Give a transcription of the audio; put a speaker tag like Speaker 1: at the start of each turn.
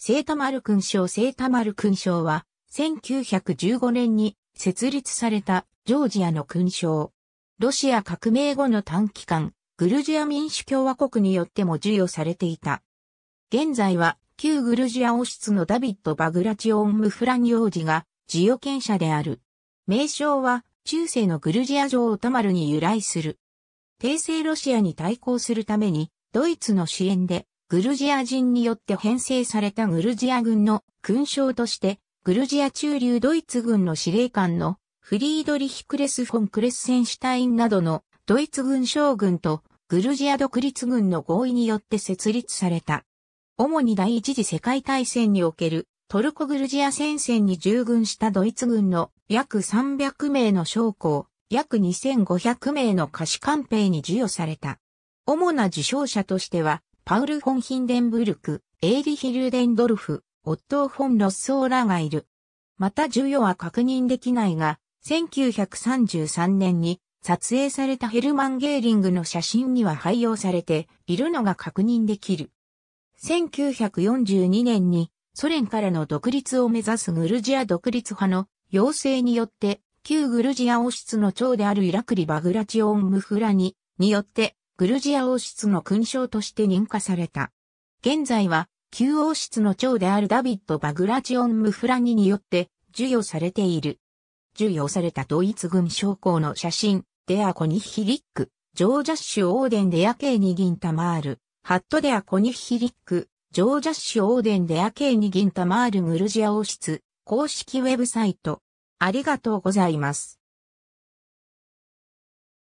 Speaker 1: 聖多丸勲章聖多丸勲章は、1915年に設立されたジョージアの勲章。ロシア革命後の短期間、グルジア民主共和国によっても授与されていた。現在は、旧グルジア王室のダビッド・バグラチオン・ムフラニ王子が、授与権者である。名称は、中世のグルジア城王タマルに由来する。帝政ロシアに対抗するために、ドイツの支援で、グルジア人によって編成されたグルジア軍の勲章として、グルジア中流ドイツ軍の司令官のフリードリヒ・クレス・フォン・クレッセンシュタインなどのドイツ軍将軍とグルジア独立軍の合意によって設立された。主に第一次世界大戦におけるトルコグルジア戦線に従軍したドイツ軍の約300名の将校、約2500名の可視官兵に授与された。主な受賞者としては、パウル・フォン・ヒンデンブルク、エイリヒル・デンドルフ、オットー・フォン・ロッソーラがいる。また授与は確認できないが、1933年に撮影されたヘルマン・ゲーリングの写真には配用されているのが確認できる。1942年にソ連からの独立を目指すグルジア独立派の要請によって旧グルジア王室の長であるイラクリ・バグラチオン・ムフラニによってグルジア王室の勲章として認可された。現在は、旧王室の長であるダビッド・バグラチオン・ムフラニによって授与されている。授与されたドイツ軍将校の写真、デアコニヒリック、ジョージャッシュ・オーデン・デアケイニ・ギンタマール、ハット・デアコニヒリック、ジョージャッシュ・オーデン・デアケイニ・ギンタマール・グルジア王室、公式ウェブサイト。ありがとうございます。